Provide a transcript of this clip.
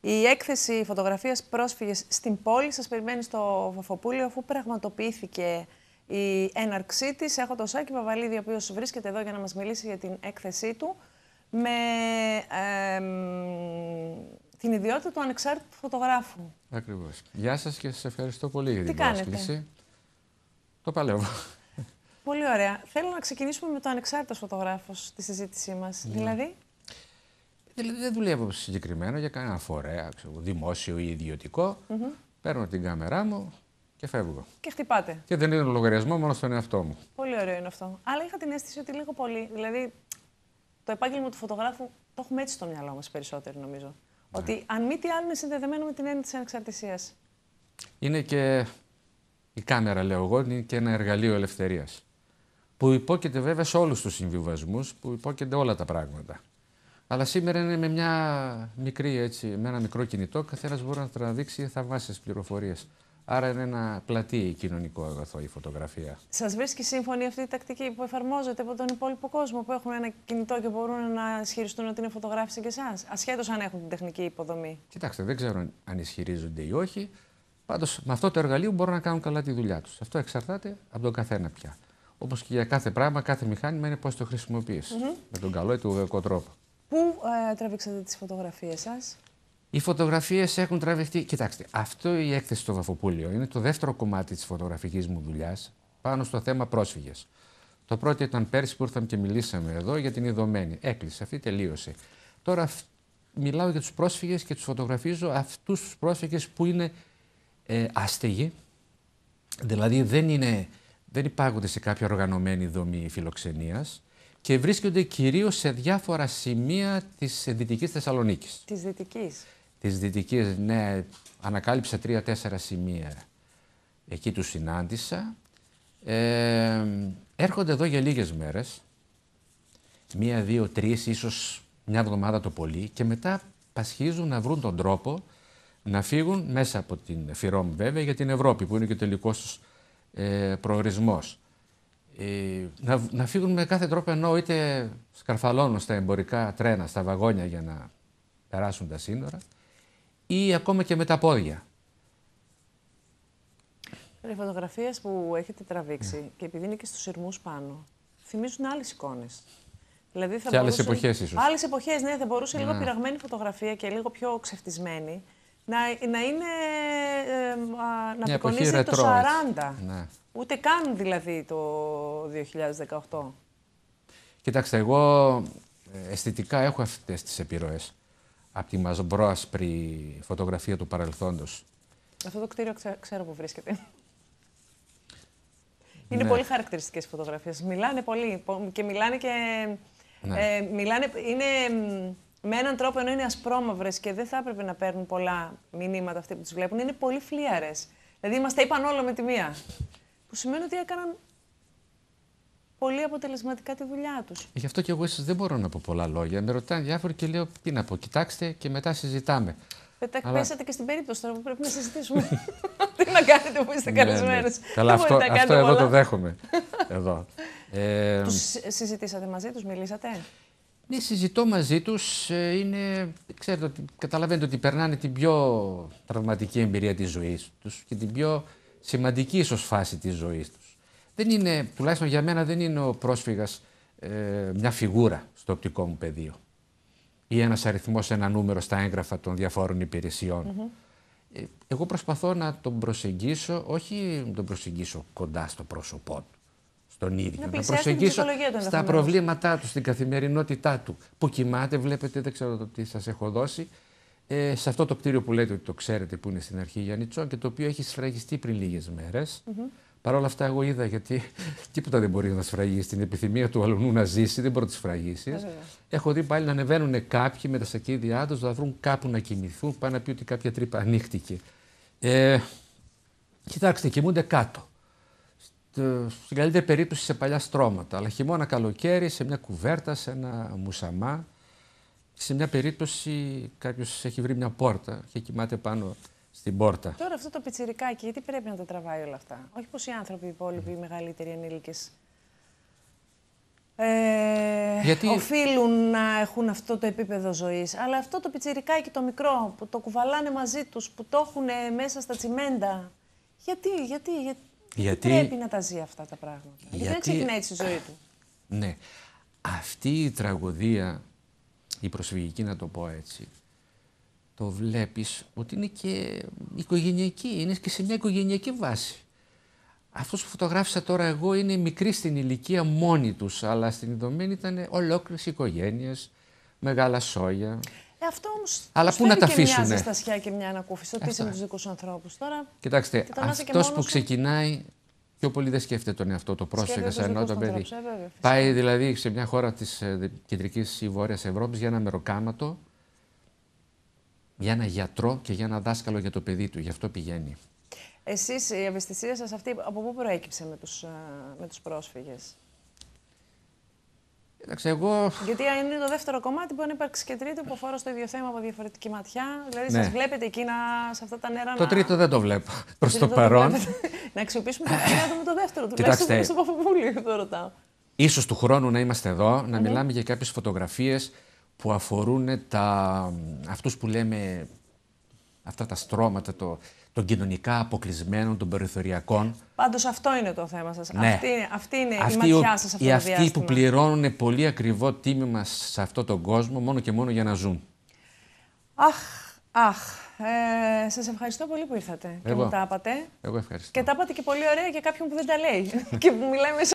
Η έκθεση φωτογραφίας πρόσφυγες στην πόλη σας περιμένει στο Βαφοπούλιο αφού πραγματοποιήθηκε η έναρξή της. Έχω τον Σάκη Παπαλίδη, ο οποίος βρίσκεται εδώ για να μας μιλήσει για την έκθεσή του με την ιδιότητα του ανεξάρτητου φωτογράφου. Ακριβώς. Γεια σας και σας ευχαριστώ πολύ για την πρόσκληση. Το παλεύω. Πολύ ωραία. Θέλω να ξεκινήσουμε με το ανεξάρτητος φωτογράφος στη συζήτησή μας, ναι. Δηλαδή... Δηλαδή δεν δουλεύω συγκεκριμένα για κανένα φορέα, ξέρω, δημόσιο ή ιδιωτικό. Mm Παίρνω την κάμερά μου και φεύγω. Και χτυπάτε. Και δεν είναι λογαριασμό μόνο στον εαυτό μου. Πολύ ωραίο είναι αυτό. Αλλά είχα την αίσθηση ότι λίγο πολύ. Δηλαδή το επάγγελμα του φωτογράφου το έχουμε έτσι στο μυαλό μας περισσότερο νομίζω. Ναι. Ότι αν μη τι άλλο είναι συνδεδεμένο με την έννοια της ανεξαρτησίας. Είναι και η κάμερα, λέω εγώ, είναι και ένα εργαλείο ελευθερίας. Που υπόκειται βέβαια σε όλους τους συμβιβασμούς, που υπόκειται όλα τα πράγματα. Αλλά σήμερα είναι με, μια μικρή, έτσι, με ένα μικρό κινητό, καθένας μπορεί να τραβήξει θαυμάσιες πληροφορίες. Άρα είναι ένα πλατή κοινωνικό αγαθό η φωτογραφία. Σας βρίσκει σύμφωνη αυτή η τακτική που εφαρμόζεται από τον υπόλοιπο κόσμο που έχουν ένα κινητό και μπορούν να ισχυριστούν ότι είναι φωτογράφηση και εσάς, ασχέτως αν έχουν την τεχνική υποδομή. Κοιτάξτε, δεν ξέρω αν ισχυρίζονται ή όχι. Πάντως με αυτό το εργαλείο μπορούν να κάνουν καλά τη δουλειά τους. Αυτό εξαρτάται από τον καθένα πια. Όπως και για κάθε πράγμα, κάθε μηχάνημα είναι πώς το χρησιμοποιείς. Mm -hmm. Με τον καλό ή τον τρόπο. Πού ε, τραβήξατε τις φωτογραφίες σας? Οι φωτογραφίες έχουν τραβηχτεί. Κοιτάξτε, αυτό η έκθεση στο Βαφοπούλιο είναι το δεύτερο κομμάτι της φωτογραφικής μου δουλειάς πάνω στο θέμα πρόσφυγες. Το πρώτο ήταν πέρσι που ήρθαμε και μιλήσαμε εδώ για την ειδωμένη. Έκλεισε αυτή, τελείωσε. Τώρα μιλάω για τους πρόσφυγες και τους φωτογραφίζω αυτούς τους πρόσφυγες που είναι ε, άστεγοι. Δηλαδή δεν, είναι, δεν υπάγονται σε κάποια οργανωμένη δομή φιλοξενίας και βρίσκονται κυρίως σε διάφορα σημεία της Δυτικής Θεσσαλονίκης. Της δυτικής. Της δυτικής, ναι. Ανακάλυψα τρία-τέσσερα σημεία. Εκεί τους συνάντησα. Ε, έρχονται εδώ για λίγες μέρες. Μία, δύο, τρεις, ίσως μια εβδομάδα το πολύ. Και μετά πασχίζουν να βρουν τον τρόπο να φύγουν μέσα από την Φιρόμ βέβαια για την Ευρώπη που είναι και ο τελικός τους ε, προορισμός. Ε, να, να φύγουν με κάθε τρόπο ενώ είτε σκαρφαλώνουν στα εμπορικά τρένα, στα βαγόνια για να περάσουν τα σύνορα ή ακόμα και με τα πόδια. Οι φωτογραφίες που έχετε τραβήξει ναι. και επειδή είναι και στους σειρμούς πάνω, θυμίζουν άλλες εικόνες. Δηλαδή θα και άλλες μπορούσε... εποχές ίσως. Άλλες εποχές, ναι, θα μπορούσε ναι. λίγο πειραγμένη φωτογραφία και λίγο πιο ξεφτισμένη να, να είναι να Μια το 40. Ναι. Ούτε καν δηλαδή το 2018. Κοιτάξτε, εγώ ε, αισθητικά έχω αυτές τις επιρροές από τη μαζομπρόασπρη φωτογραφία του παρελθόντος. Αυτό το κτίριο ξέρω που βρίσκεται. Είναι ναι. πολύ χαρακτηριστικές φωτογραφίες. Μιλάνε πολύ και μιλάνε και... Ναι. Ε, μιλάνε, είναι με έναν τρόπο ενώ είναι ασπρόμαυρες και δεν θα έπρεπε να παίρνουν πολλά μηνύματα αυτοί που τους βλέπουν, είναι πολύ φλίαρες. Δηλαδή μας τα είπαν όλα με τη μία. Που σημαίνει ότι έκαναν πολύ αποτελεσματικά τη δουλειά τους. Γι' αυτό και εγώ ίσως δεν μπορώ να πω πολλά λόγια. Με ρωτάνε διάφοροι και λέω τι να πω. Κοιτάξτε και μετά συζητάμε. Πετά, Αλλά... Πέσατε και στην περίπτωση τώρα που πρέπει να συζητήσουμε. τι να κάνετε που είστε καλεσμένοι. Ναι. ναι. Καλά, αυτό, αυτό το δέχομαι. Εδώ. Ε, του συζητήσατε μαζί, τους μιλήσατε. Ναι, συζητώ μαζί τους. Ε, είναι, ξέρετε, ότι, καταλαβαίνετε ότι περνάνε την πιο τραυματική εμπειρία της ζωής τους και την πιο σημαντική ίσως φάση της ζωής τους. Δεν είναι, τουλάχιστον για μένα, δεν είναι ο πρόσφυγας ε, μια φιγούρα στο οπτικό μου πεδίο ή ένας αριθμός, ένα νούμερο στα έγγραφα των διαφόρων υπηρεσιών. Ε, εγώ προσπαθώ να τον προσεγγίσω, όχι να τον προσεγγίσω κοντά στο πρόσωπό του τον ίδιο. Να, να προσεγγίσω στα προβλήματά του, στην καθημερινότητά του. Που κοιμάται, βλέπετε, δεν ξέρω το τι σας έχω δώσει. Ε, σε αυτό το κτίριο που λέτε ότι το ξέρετε που είναι στην αρχή Γιάννη Τσόν και το οποίο έχει σφραγιστεί πριν λίγες μέρες. Mm Παρ' όλα αυτά, εγώ είδα γιατί τίποτα δεν μπορεί να σφραγίσει. Την επιθυμία του αλλού να ζήσει δεν μπορεί να τη σφραγίσεις. Ε, έχω δει πάλι να ανεβαίνουν κάποιοι με τα σακίδια τους, να βρουν κάπου να κοιμηθούν, πάνε να πει ότι κάποια τρύπα ανοίχτηκε. Ε, κοιτάξτε, κοιμούνται κάτω στην καλύτερη περίπτωση σε παλιά στρώματα, αλλά χειμώνα καλοκαίρι σε μια κουβέρτα, σε ένα μουσαμά. Σε μια περίπτωση κάποιος έχει βρει μια πόρτα και κοιμάται πάνω στην πόρτα. Τώρα αυτό το πιτσιρικάκι, γιατί πρέπει να το τραβάει όλα αυτά. Όχι πως οι άνθρωποι οι υπόλοιποι, οι μεγαλύτεροι ενήλικες, ε, γιατί... οφείλουν να έχουν αυτό το επίπεδο ζωής. Αλλά αυτό το πιτσιρικάκι το μικρό που το κουβαλάνε μαζί τους, που το έχουν μέσα στα τσιμέντα. Γιατί, γιατί, γιατί, γιατί... Πρέπει να τα ζει αυτά τα πράγματα. Γιατί, δεν ξεκινάει έτσι ζωή του. Ναι. Αυτή η τραγωδία, η προσφυγική να το πω έτσι, το βλέπεις ότι είναι και οικογενειακή, είναι και σε μια οικογενειακή βάση. Αυτός που φωτογράφησα τώρα εγώ είναι μικρή στην ηλικία μόνοι τους, αλλά στην ήτανε ήταν ολόκληρες οικογένειες, μεγάλα σόγια. Ε, αυτό όμως. Αλλά πού να τα αφήσουν. Μια ζεστασιά και μια ανακούφιση. Ότι είσαι με τους δικούς ανθρώπους τώρα. Κοιτάξτε, αυτό που ξεκινάει πιο πολύ δεν σκέφτεται τον εαυτό το πρόσφυγα σαν ενώ το παιδί. Ε, Πάει δηλαδή σε μια χώρα της ε, κεντρικής ή βόρειας Ευρώπης για ένα μεροκάματο, για ένα γιατρό και για ένα δάσκαλο για το παιδί του. Γι' αυτό πηγαίνει. Εσείς η ευαισθησία σας αυτή από πού προέκυψε με τους ε, με τους πρόσφυγες. Εντάξει, εγώ... Γιατί είναι το δεύτερο κομμάτι που αν υπάρξει και τρίτο που αφορά στο ίδιο θέμα από διαφορετική ματιά. Δηλαδή, ναι. σας βλέπετε εκείνα σε αυτά τα νερά. Το τρίτο δεν το βλέπω προς το, παρόν. να αξιοποιήσουμε το πρώτο με το δεύτερο. Τουλάχιστον στο Παπαπούλη, το ρωτάω. Ίσως του χρόνου να είμαστε εδώ, να μιλάμε για κάποιες φωτογραφίες που αφορούν τα, αυτούς που λέμε αυτά τα στρώματα, το, των κοινωνικά αποκλεισμένων, των περιθωριακών. Πάντως αυτό είναι το θέμα σας. Ναι. Αυτή, είναι, αυτή είναι η ματιά σα. Αυτό οι αυτοί που πληρώνουν πολύ ακριβό τίμημα σε αυτόν τον κόσμο, μόνο και μόνο για να ζουν. Αχ, αχ. Ε, σας ευχαριστώ πολύ που ήρθατε και μου τα είπατε. Εγώ ευχαριστώ. Και τα είπατε και πολύ ωραία για κάποιον που δεν τα λέει και που μιλάει